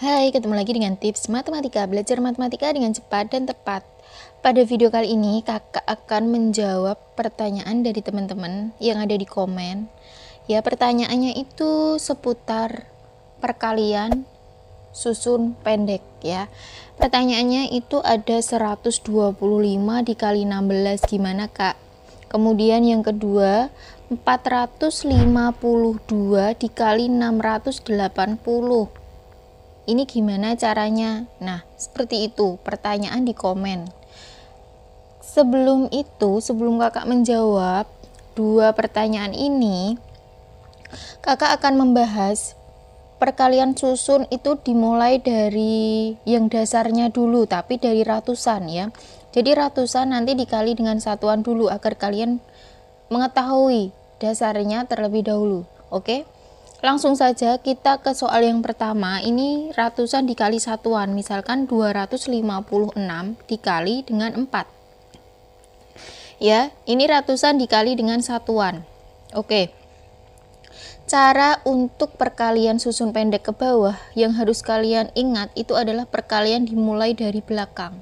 Hai, ketemu lagi dengan tips matematika. Belajar matematika dengan cepat dan tepat. Pada video kali ini, kakak akan menjawab pertanyaan dari teman-teman yang ada di komen. Ya, pertanyaannya itu seputar perkalian susun pendek ya. Pertanyaannya itu ada 125 dikali 16 gimana, Kak? Kemudian yang kedua, 452 dikali 680 ini gimana caranya? Nah, seperti itu pertanyaan di komen. Sebelum itu, sebelum kakak menjawab dua pertanyaan ini, kakak akan membahas perkalian susun itu dimulai dari yang dasarnya dulu, tapi dari ratusan ya. Jadi ratusan nanti dikali dengan satuan dulu agar kalian mengetahui dasarnya terlebih dahulu. Oke? Okay? Langsung saja kita ke soal yang pertama. Ini ratusan dikali satuan, misalkan 256 dikali dengan 4. Ya, ini ratusan dikali dengan satuan. Oke. Cara untuk perkalian susun pendek ke bawah yang harus kalian ingat itu adalah perkalian dimulai dari belakang.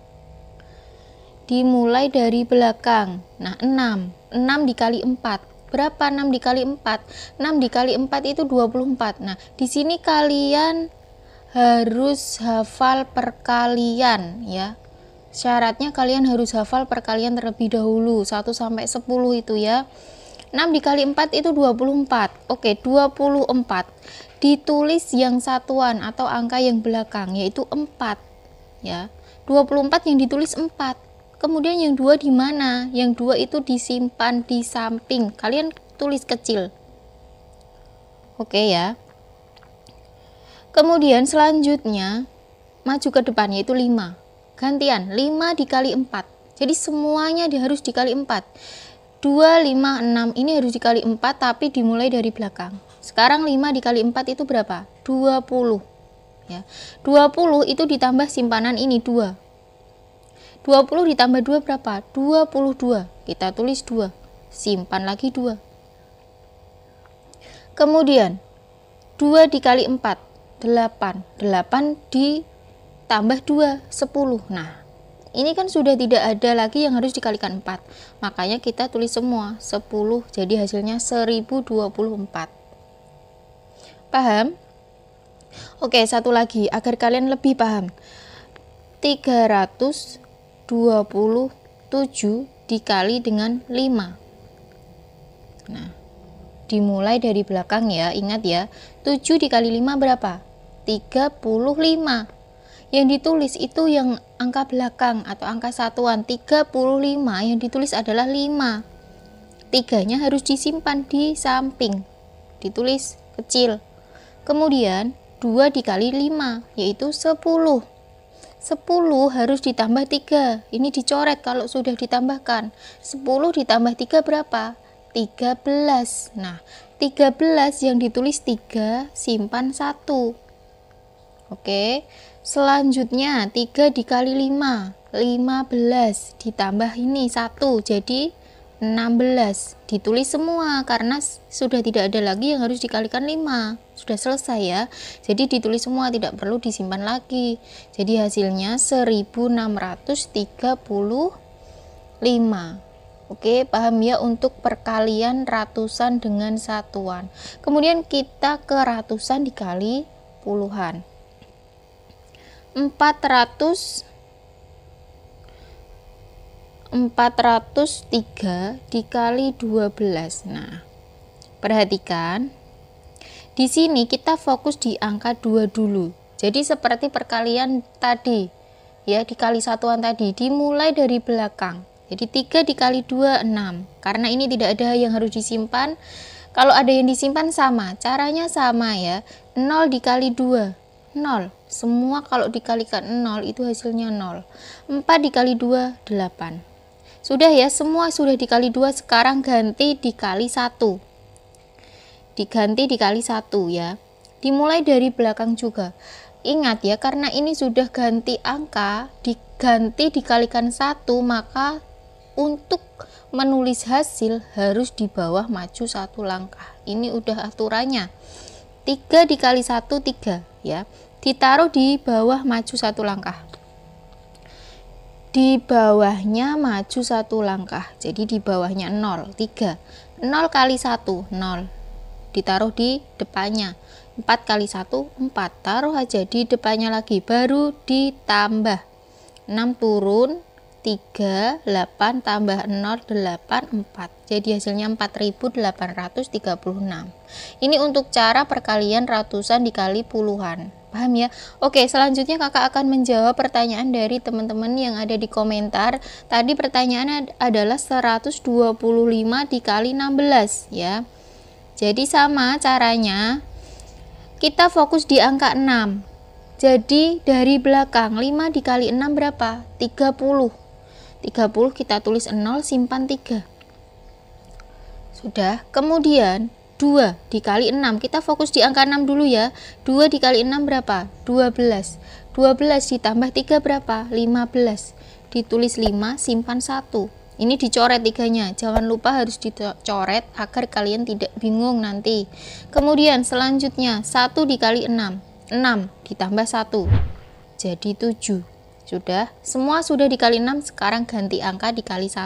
Dimulai dari belakang. Nah, 6. 6 dikali 4 Berapa 6 dikali 4? 6 dikali 4 itu 24. Nah, di sini kalian harus hafal perkalian ya. Syaratnya kalian harus hafal perkalian terlebih dahulu 1 sampai 10 itu ya. 6 dikali 4 itu 24. Oke, 24. Ditulis yang satuan atau angka yang belakang yaitu 4 ya. 24 yang ditulis 4 Kemudian yang dua di mana? Yang dua itu disimpan di samping. Kalian tulis kecil. Oke ya. Kemudian selanjutnya maju ke depan yaitu 5. Gantian 5 dikali 4. Jadi semuanya harus dikali 4. 2, 5, 6 ini harus dikali 4 tapi dimulai dari belakang. Sekarang 5 dikali 4 itu berapa? 20. Ya. 20 itu ditambah simpanan ini 2 20 ditambah 2 berapa? 22. Kita tulis 2. Simpan lagi 2. Kemudian 2 dikali 4 8. 8 ditambah 2 10. Nah, ini kan sudah tidak ada lagi yang harus dikalikan 4. Makanya kita tulis semua 10. Jadi hasilnya 1024. Paham? Oke, satu lagi agar kalian lebih paham. 300 27 dikali dengan 5 nah dimulai dari belakang ya ingat ya 7 dikali 5 berapa 35 yang ditulis itu yang angka belakang atau angka satuan 35 yang ditulis adalah 5 tiganya harus disimpan di samping ditulis kecil kemudian 2 dikali 5 yaitu 10 10 harus ditambah 3. Ini dicoret kalau sudah ditambahkan. 10 ditambah 3 berapa? 13. Nah, 13 yang ditulis 3 simpan 1. Oke. Selanjutnya 3 dikali 5, 15 ditambah ini 1. Jadi 16 ditulis semua karena sudah tidak ada lagi yang harus dikalikan 5 sudah selesai ya jadi ditulis semua tidak perlu disimpan lagi jadi hasilnya 1635 Oke paham ya untuk perkalian ratusan dengan satuan kemudian kita ke ratusan dikali puluhan 400 403 dikali 12. Nah, perhatikan. Di sini kita fokus di angka 2 dulu. Jadi seperti perkalian tadi. Ya, dikali satuan tadi dimulai dari belakang. Jadi 3 dikali 2 6. Karena ini tidak ada yang harus disimpan. Kalau ada yang disimpan sama, caranya sama ya. 0 dikali 2 0. Semua kalau dikalikan 0 itu hasilnya 0. 4 dikali 2 8. Sudah ya, semua sudah dikali dua sekarang ganti dikali satu. Diganti dikali satu ya. Dimulai dari belakang juga. Ingat ya, karena ini sudah ganti angka, diganti dikalikan satu, maka untuk menulis hasil harus di bawah maju satu langkah. Ini udah aturannya. Tiga dikali satu tiga ya. Ditaruh di bawah maju satu langkah di bawahnya maju satu langkah jadi di bawahnya 0 3 0 kali 1 0 ditaruh di depannya 4 kali 1 4 taruh aja di depannya lagi baru ditambah 6 turun 3 8 tambah 0 8 4 jadi hasilnya 4836 ini untuk cara perkalian ratusan dikali puluhan Paham ya? Oke, selanjutnya kakak akan menjawab pertanyaan dari teman-teman yang ada di komentar. Tadi pertanyaannya adalah 125 dikali 16 ya. Jadi sama caranya. Kita fokus di angka 6. Jadi dari belakang 5 dikali 6 berapa? 30. 30 kita tulis 0 simpan 3. Sudah. Kemudian 2 dikali 6 kita fokus di angka 6 dulu ya 2 dikali 6 berapa? 12 12 ditambah 3 berapa? 15 ditulis 5 simpan 1 ini dicoret tiganya jangan lupa harus dicoret agar kalian tidak bingung nanti kemudian selanjutnya 1 dikali 6 6 ditambah 1 jadi 7 sudah semua sudah dikali 6 sekarang ganti angka dikali 1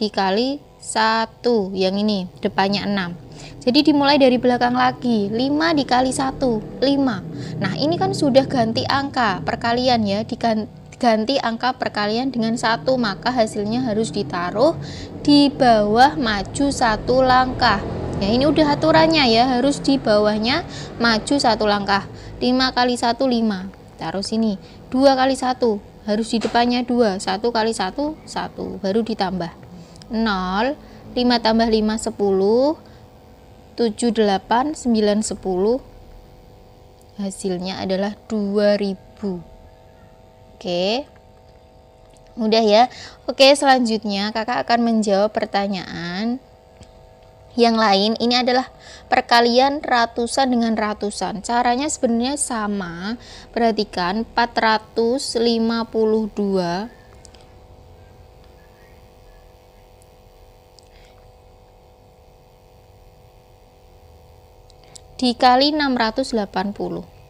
dikali 1 yang ini depannya 6 jadi dimulai dari belakang lagi 5 dikali 1 5 nah ini kan sudah ganti angka perkalian ya diganti angka perkalian dengan 1 maka hasilnya harus ditaruh di bawah maju satu langkah ya ini udah aturannya ya harus di bawahnya maju satu langkah 5 kali 1 5 taruh sini 2 kali 1 harus di depannya 2 1 kali 1 1 baru ditambah 0, 5 tambah 5 10, 7 8 9 10. Hasilnya adalah 2000. Oke. Mudah ya. Oke, selanjutnya Kakak akan menjawab pertanyaan yang lain ini adalah perkalian ratusan dengan ratusan. Caranya sebenarnya sama. Perhatikan 452 dikali 680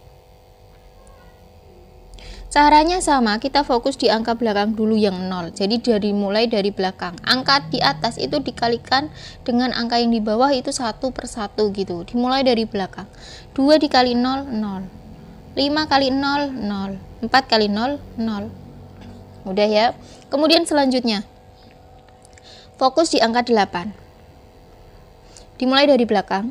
Caranya sama, kita fokus di angka belakang dulu yang 0. Jadi dari mulai dari belakang. Angka di atas itu dikalikan dengan angka yang di bawah itu satu persatu gitu. Dimulai dari belakang. 2 dikali 0 0. 5 kali 0 0. 4 kali 0 0. Udah ya. Kemudian selanjutnya. Fokus di angka 8. Dimulai dari belakang.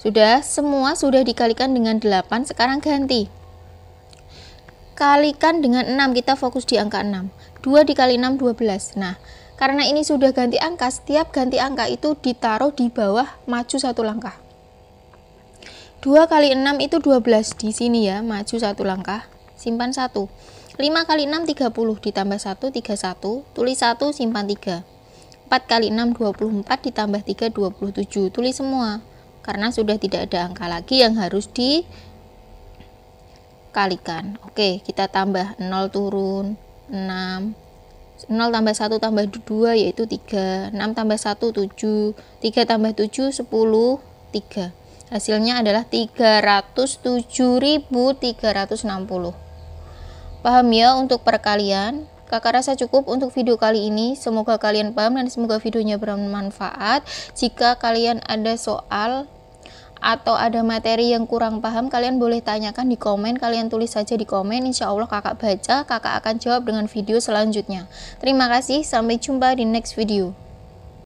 Sudah, semua sudah dikalikan dengan 8, sekarang ganti. Kalikan dengan 6, kita fokus di angka 6. 2 dikali 6, 12. Nah, karena ini sudah ganti angka, setiap ganti angka itu ditaruh di bawah maju satu langkah. 2 kali 6 itu 12 di sini ya, maju satu langkah, simpan 1. 5 kali 6 30 ditambah 1 31, tulis 1 simpan 3. 4 kali 6 24 ditambah 3 27, tulis semua karena sudah tidak ada angka lagi yang harus dikalikan oke kita tambah 0 turun 6 0 tambah 1 tambah 2 yaitu 3 6 tambah 1 7 3 tambah 7 10 3 hasilnya adalah 307.360 paham ya untuk perkalian kakak rasa cukup untuk video kali ini semoga kalian paham dan semoga videonya bermanfaat jika kalian ada soal atau ada materi yang kurang paham kalian boleh tanyakan di komen kalian tulis saja di komen insya Allah kakak baca kakak akan jawab dengan video selanjutnya terima kasih sampai jumpa di next video